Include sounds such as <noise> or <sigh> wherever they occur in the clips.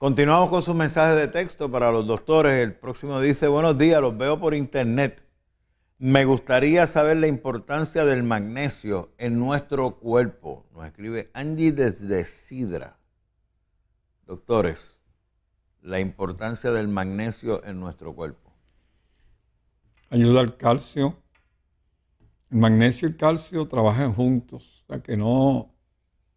Continuamos con sus mensajes de texto para los doctores. El próximo dice, buenos días, los veo por internet. Me gustaría saber la importancia del magnesio en nuestro cuerpo. Nos escribe Angie desde Sidra. Doctores, la importancia del magnesio en nuestro cuerpo. Ayuda al calcio. El magnesio y el calcio trabajan juntos. O sea, que no,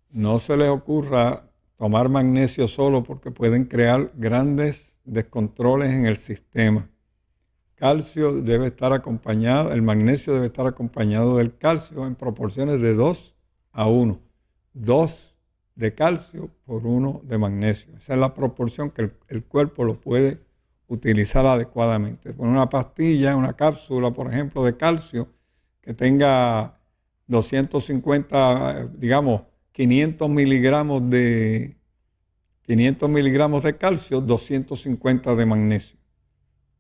no se les ocurra tomar magnesio solo porque pueden crear grandes descontroles en el sistema. Calcio debe estar acompañado, el magnesio debe estar acompañado del calcio en proporciones de 2 a 1. 2 de calcio por 1 de magnesio. Esa es la proporción que el, cuerpo lo puede utilizar adecuadamente. Con una pastilla, una cápsula, por ejemplo, de calcio que tenga 250, digamos, 500 miligramos de 500 miligramos de calcio, 250 de magnesio.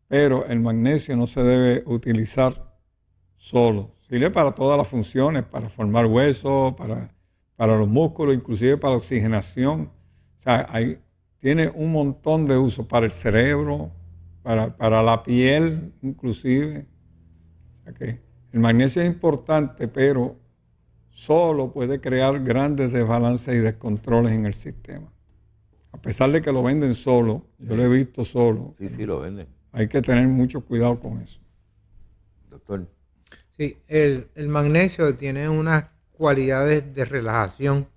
Pero el magnesio no se debe utilizar solo. Sirve para todas las funciones, para formar huesos, para, para los músculos, inclusive para la oxigenación. O sea, tiene un montón de usos para el cerebro, para, para la piel, inclusive. O sea que el magnesio es importante, pero solo puede crear grandes desbalances y descontroles en el sistema a pesar de que lo venden solo, yo lo he visto solo. Sí, sí, lo venden. Hay que tener mucho cuidado con eso. Doctor. Sí, el, magnesio tiene unas cualidades de relajación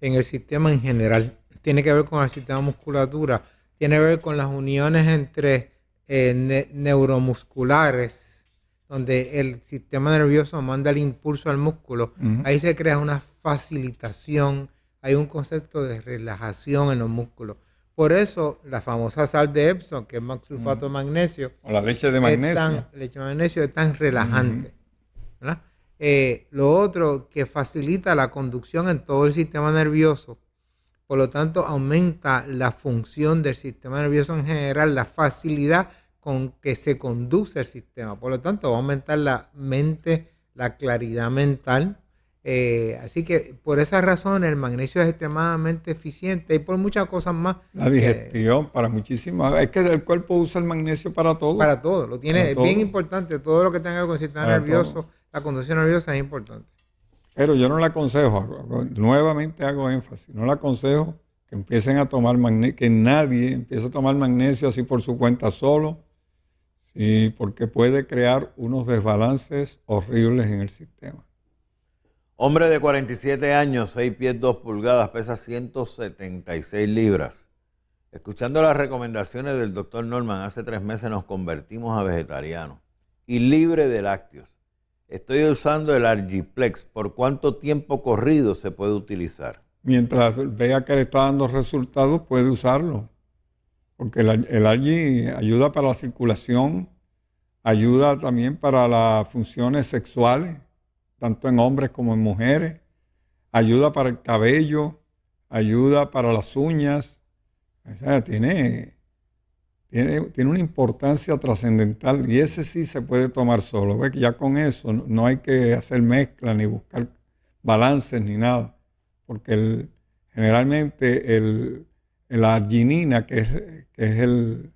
en el sistema en general. Tiene que ver con el sistema musculatura, tiene que ver con las uniones entre eh, neuromusculares, donde el sistema nervioso manda el impulso al músculo. Ahí se crea una facilitación hay un concepto de relajación en los músculos. Por eso la famosa sal de Epsom, que es sulfato de mm. magnesio. O la leche de magnesio. leche de magnesio es tan relajante. Eh, lo otro que facilita la conducción en todo el sistema nervioso. Por lo tanto, aumenta la función del sistema nervioso en general, la facilidad con que se conduce el sistema. Por lo tanto, va a aumentar la mente, la claridad mental, eh, así que por esa razón el magnesio es extremadamente eficiente y por muchas cosas más. La digestión, para muchísimas. Es que el cuerpo usa el magnesio para todo. Para todo, lo tiene, es bien importante. Todo lo que tenga que ver con el sistema nervioso, la conducción nerviosa es importante. Pero yo no le aconsejo, nuevamente hago énfasis, no le aconsejo que empiecen a tomar magnesio, que nadie empiece a tomar magnesio así por su cuenta solo, porque puede crear unos desbalances horribles en el sistema. Hombre de 47 años, 6 pies 2 pulgadas, pesa 176 libras. Escuchando las recomendaciones del doctor Norman, hace tres meses nos convertimos a vegetarianos y libre de lácteos. Estoy usando el Argiplex. ¿Por cuánto tiempo corrido se puede utilizar? Mientras vea que le está dando resultados, puede usarlo. Porque el, el Argi ayuda para la circulación, ayuda también para las funciones sexuales tanto en hombres como en mujeres, ayuda para el cabello, ayuda para las uñas, tiene, tiene, tiene una importancia trascendental y ese sí se puede tomar solo, ya con eso no hay que hacer mezcla ni buscar balances ni nada, porque el, generalmente el, la arginina, que es, es, el,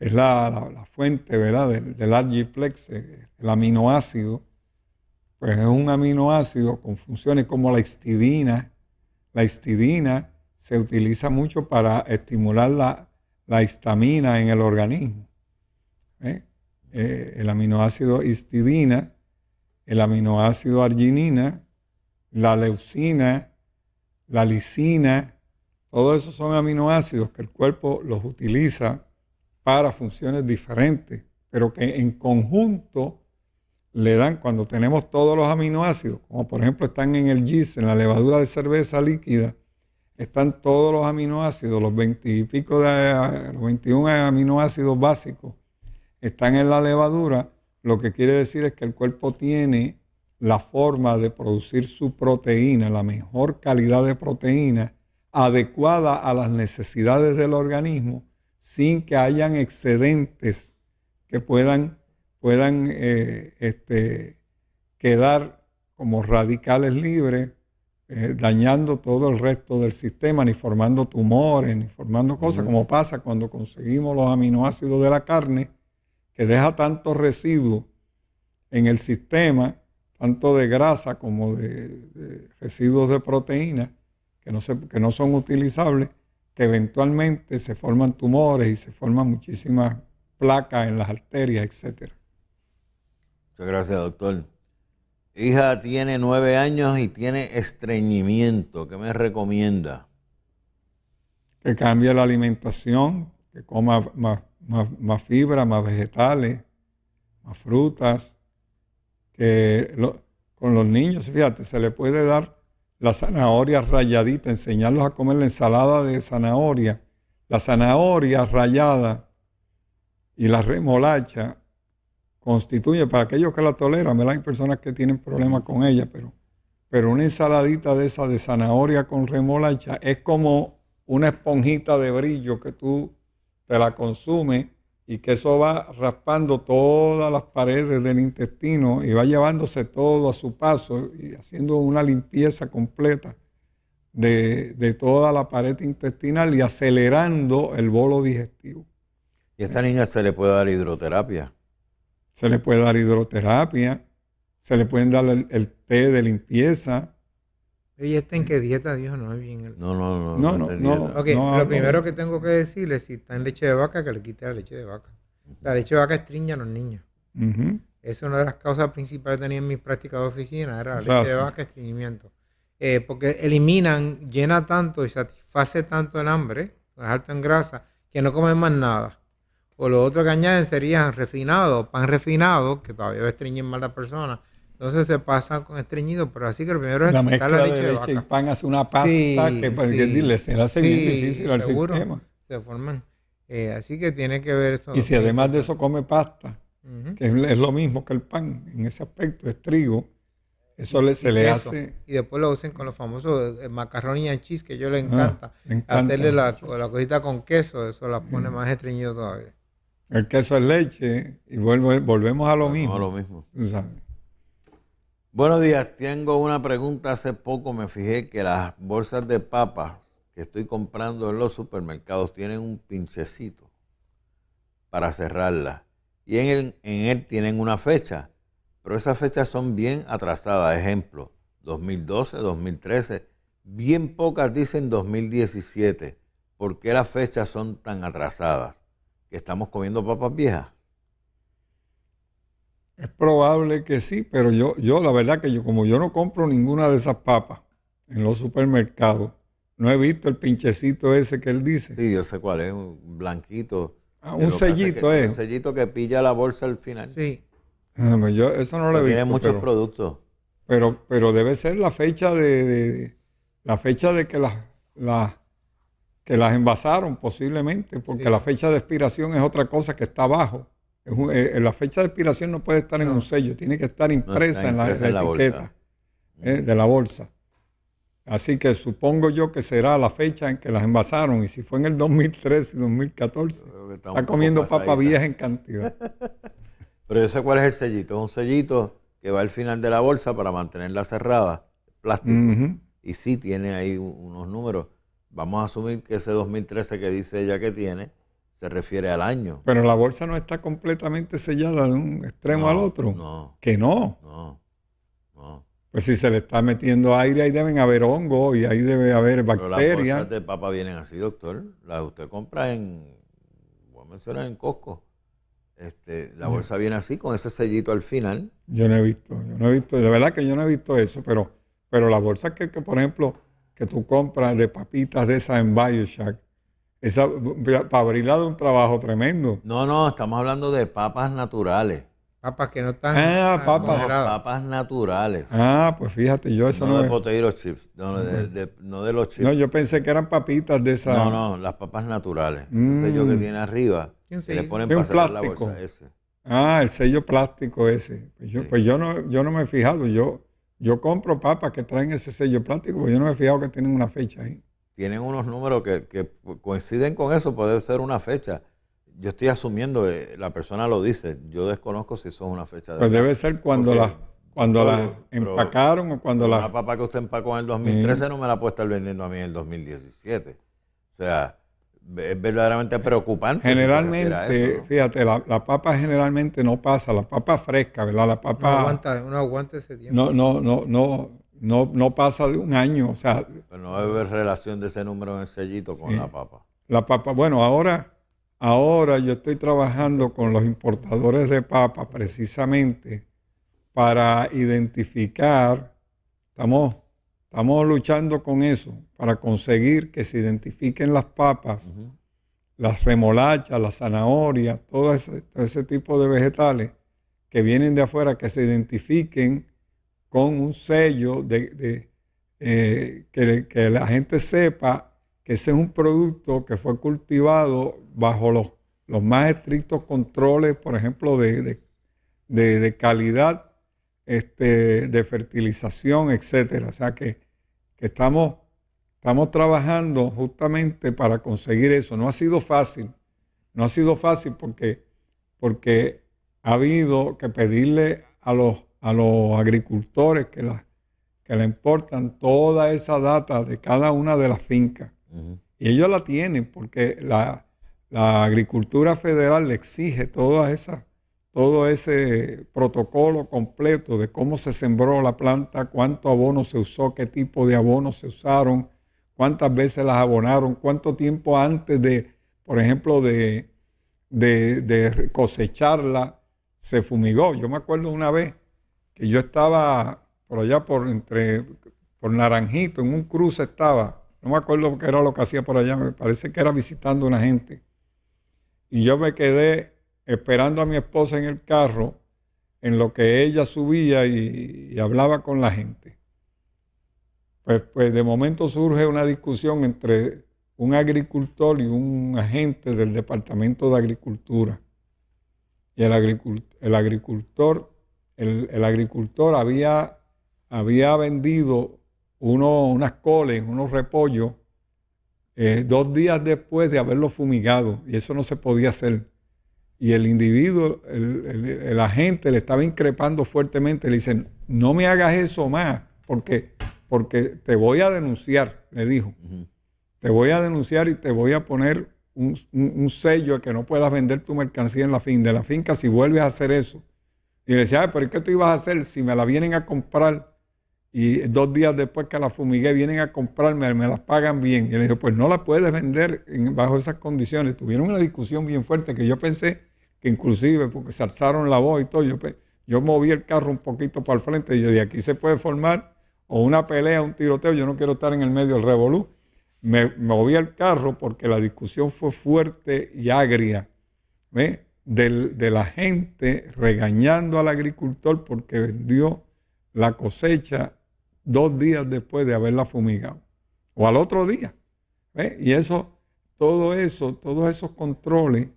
es la, fuente ¿verdad? del, del argiplex, el aminoácido, pues es un aminoácido con funciones como la histidina. La histidina se utiliza mucho para estimular la, histamina en el organismo. ¿eh? Eh, el aminoácido histidina, el aminoácido arginina, la leucina, la lisina, todos esos son aminoácidos que el cuerpo los utiliza para funciones diferentes, pero que en conjunto le dan cuando tenemos todos los aminoácidos, como por ejemplo están en el gis, en la levadura de cerveza líquida, están todos los aminoácidos, los de los 21 aminoácidos básicos están en la levadura, lo que quiere decir es que el cuerpo tiene la forma de producir su proteína, la mejor calidad de proteína adecuada a las necesidades del organismo sin que hayan excedentes que puedan puedan eh, este, quedar como radicales libres, eh, dañando todo el resto del sistema, ni formando tumores, ni formando cosas, como pasa cuando conseguimos los aminoácidos de la carne, que deja tanto residuos en el sistema, tanto de grasa como de, residuos de proteína, que no, que no son utilizables, que eventualmente se forman tumores y se forman muchísimas placas en las arterias, etcétera. Muchas gracias, doctor. Hija tiene nueve años y tiene estreñimiento. ¿Qué me recomienda? Que cambie la alimentación, que coma más, fibra, más vegetales, más frutas. Que con los niños, fíjate, se le puede dar la zanahoria rayadita, enseñarlos a comer la ensalada de zanahoria, la zanahoria rayada y la remolacha constituye para aquellos que la toleran, Hay personas que tienen problemas con ella, pero, pero una ensaladita de esa de zanahoria con remolacha es como una esponjita de brillo que tú te la consumes y que eso va raspando todas las paredes del intestino y va llevándose todo a su paso y haciendo una limpieza completa de, de toda la pared intestinal y acelerando el bolo digestivo. ¿Y a esta niña se le puede dar hidroterapia? se le puede dar hidroterapia, se le pueden dar el, té de limpieza. ¿Y está en qué dieta, Dios? No es bien. No, no, no. No, no, lo primero que tengo que decirle, si está en leche de vaca, que le quite la leche de vaca. La leche de vaca estriña a los niños. Esa Es una de las causas principales que tenía en mis prácticas de oficina, era la leche de vaca, estreñimiento. Eh, porque eliminan, llena tanto y satisface tanto el hambre, es alto en grasa, que no comen más nada. O lo otro que añaden serían refinados, pan refinado, que todavía va a estreñir más la persona. Entonces se pasa con estreñido, pero así que lo primero es la mezcla de, leche y pan hace una pasta que, para pues, sí, se le hace bien difícil al sistema. Se forman. Eh, así que tiene que ver eso. Y si además de eso come pasta, que es lo mismo que el pan, en ese aspecto es trigo, eso se le hace. Y después lo usan con los famosos eh, macaroni y que yo le ah, encanta. Hacerle la, la, cosita con queso, eso la pone mm. más estreñido todavía. El queso es leche y volvemos a lo mismo. A lo mismo. Buenos días, tengo una pregunta. Hace poco me fijé que las bolsas de papas que estoy comprando en los supermercados tienen un pinchecito para cerrarlas. Y en, en él tienen una fecha, pero esas fechas son bien atrasadas. Ejemplo, 2012, 2013, bien pocas dicen 2017. ¿Por qué las fechas son tan atrasadas? estamos comiendo papas viejas? Es probable que sí, pero yo, yo la verdad que yo, como yo no compro ninguna de esas papas en los supermercados, no he visto el pinchecito ese que él dice. Sí, yo sé cuál es, un blanquito. Ah, un sellito ¿eh? Un sellito que pilla la bolsa al final. Sí. Ah, pues eso no lo he visto. Tiene muchos productos. Pero, pero debe ser la fecha de, la fecha de que las que las envasaron posiblemente, porque la fecha de expiración es otra cosa que está abajo. Eh, eh, la fecha de expiración no puede estar en un sello, tiene que estar impresa, en la, etiqueta eh, de la bolsa. Así que supongo yo que será la fecha en que las envasaron, y si fue en el 2013 y 2014, está, comiendo papas viejas en cantidad. <laughs> Pero ese sé cuál es el sellito, es un sellito que va al final de la bolsa para mantenerla cerrada, plástico, y sí tiene ahí unos números vamos a asumir que ese 2013 que dice ella que tiene se refiere al año. Pero la bolsa no está completamente sellada de un extremo al otro. No. Que no. No. No. Pues si se le está metiendo aire, ahí deben haber hongos y ahí debe haber bacterias. Pero las bolsas de papa vienen así, doctor. Las usted compra en, voy a mencionar en Costco. Este, la bolsa viene así, con ese sellito al final. Yo no he visto, yo no he visto, de verdad que yo no he visto eso, pero, pero las bolsas que, que por ejemplo, que tú compras de papitas de esas en BioShack. Esa, para abrirla de un trabajo tremendo. No, no, estamos hablando de papas naturales. Papas que no están. Ah, papas. papas naturales. Ah, pues fíjate, yo eso no. No de chips, no de, no pues. de, los chips. No, yo pensé que eran papitas de esas. No, no, las papas naturales. Ese El mm. sello que tiene arriba. le ponen para la bolsa. Ese. Ah, el sello plástico ese. Pues pues yo, no, yo no me he fijado. Yo, yo compro papas que traen ese sello plástico, porque yo no me he fijado que tienen una fecha ahí. Tienen unos números que, que coinciden con eso, puede ser una fecha. Yo estoy asumiendo, eh, la persona lo dice, yo desconozco si son una fecha. De pues debe ser cuando las cuando empacaron o cuando las... La papa que usted empacó en el 2013 no me la puede estar vendiendo a mí en el 2017. O sea, es verdaderamente preocupante. Generalmente, fíjate, la, papa generalmente no pasa, la papa fresca, ¿verdad? La papa... No aguanta, ese tiempo. No, no, no, no, no, no pasa de un año, o sea... Pero no haber relación de ese número en sellito con la papa. La papa, bueno, ahora, ahora yo estoy trabajando con los importadores de papa precisamente para identificar, estamos Estamos luchando con eso para conseguir que se identifiquen las papas, las remolachas, las zanahorias, todo ese, tipo de vegetales que vienen de afuera, que se identifiquen con un sello de, eh, que, la gente sepa que ese es un producto que fue cultivado bajo los, más estrictos controles, por ejemplo, de, calidad, este, de fertilización, etc. O sea que que estamos, estamos trabajando justamente para conseguir eso. No ha sido fácil, no ha sido fácil porque, porque ha habido que pedirle a los, a los agricultores que la, que le importan toda esa data de cada una de las fincas. Y ellos la tienen porque la agricultura federal le exige todas esas todo ese protocolo completo de cómo se sembró la planta, cuánto abono se usó, qué tipo de abono se usaron, cuántas veces las abonaron, cuánto tiempo antes de, por ejemplo, de, de, cosecharla se fumigó. Yo me acuerdo una vez que yo estaba por allá por entre por Naranjito, en un cruce estaba, no me acuerdo qué era lo que hacía por allá, me parece que era visitando a una gente. Y yo me quedé esperando a mi esposa en el carro, en lo que ella subía y, hablaba con la gente. Pues, pues, de momento surge una discusión entre un agricultor y un agente del Departamento de Agricultura. Y el, agricultor, el agricultor, había, había vendido unas coles, unos repollos, eh, dos días después de haberlo fumigado, y eso no se podía hacer y el individuo, el, gente agente le estaba increpando fuertemente, le dicen, no me hagas eso más, porque, porque te voy a denunciar, le dijo. Te voy a denunciar y te voy a poner un, sello de que no puedas vender tu mercancía en la fin, de la finca si vuelves a hacer eso. Y le decía, pero ¿qué tú ibas a hacer si me la vienen a comprar? Y dos días después que la fumigué, vienen a comprarme, me las pagan bien. Y le digo, pues no la puedes vender bajo esas condiciones. Tuvieron una discusión bien fuerte que yo pensé que inclusive, porque se alzaron la voz y todo, yo, yo moví el carro un poquito para el frente y yo de aquí se puede formar o una pelea, un tiroteo, yo no quiero estar en el medio del revolú. Me, moví el carro porque la discusión fue fuerte y agria. de la gente regañando al agricultor porque vendió la cosecha dos días después de haberla fumigado o al otro día. Y eso, todo eso, todos esos controles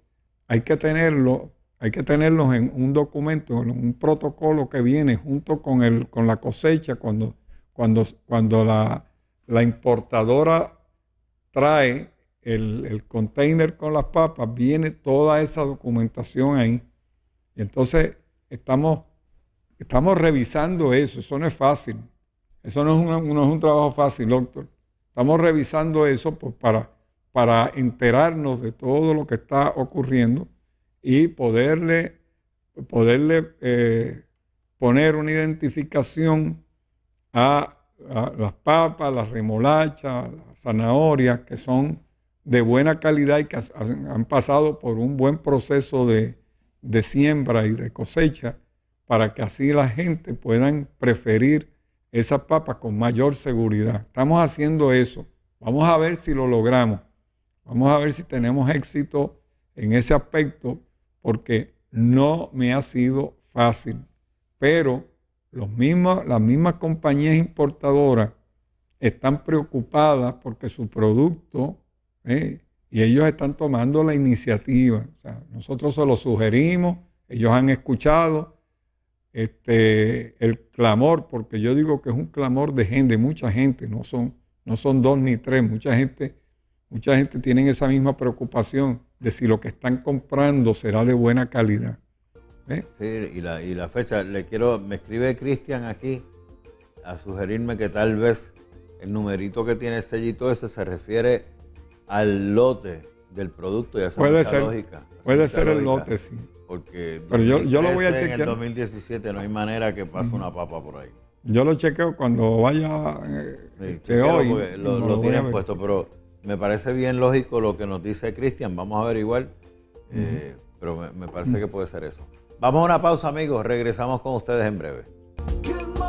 hay que tenerlo, hay que tenerlos en un documento, en un protocolo que viene junto con, el, con la cosecha cuando, cuando, cuando la, importadora trae el, container con las papas, viene toda esa documentación ahí. Y entonces estamos, estamos revisando eso, eso no es fácil. Eso no es, un trabajo fácil, doctor. Estamos revisando eso pues, para, para enterarnos de todo lo que está ocurriendo y poderle, poderle eh, poner una identificación a, las papas, las remolachas, las zanahorias, que son de buena calidad y que han, pasado por un buen proceso de, de siembra y de cosecha, para que así la gente puedan preferir esas papas con mayor seguridad. Estamos haciendo eso. Vamos a ver si lo logramos. Vamos a ver si tenemos éxito en ese aspecto, porque no me ha sido fácil. Pero los mismos, las mismas compañías importadoras están preocupadas porque su producto, eh, y ellos están tomando la iniciativa. nosotros se lo sugerimos, ellos han escuchado, este, el clamor, porque yo digo que es un clamor de gente, mucha gente, no son, no son dos ni tres, mucha gente, mucha gente tiene esa misma preocupación de si lo que están comprando será de buena calidad. ¿eh? Sí, y la, y la fecha, le quiero, me escribe Cristian aquí a sugerirme que tal vez el numerito que tiene el sellito ese se refiere al lote del producto y hacer puede ser, lógica. Puede ser el lote, sí. Porque Pero yo, lo voy a chequear. En el 2017 no hay manera que pase una papa por ahí. Yo lo chequeo cuando vaya eh, eh hoy. Lo, tienen puesto, pero me parece bien lógico lo que nos dice Cristian. Vamos a averiguar, igual eh, pero me, parece que puede ser eso. Vamos a una pausa, amigos. Regresamos con ustedes en breve.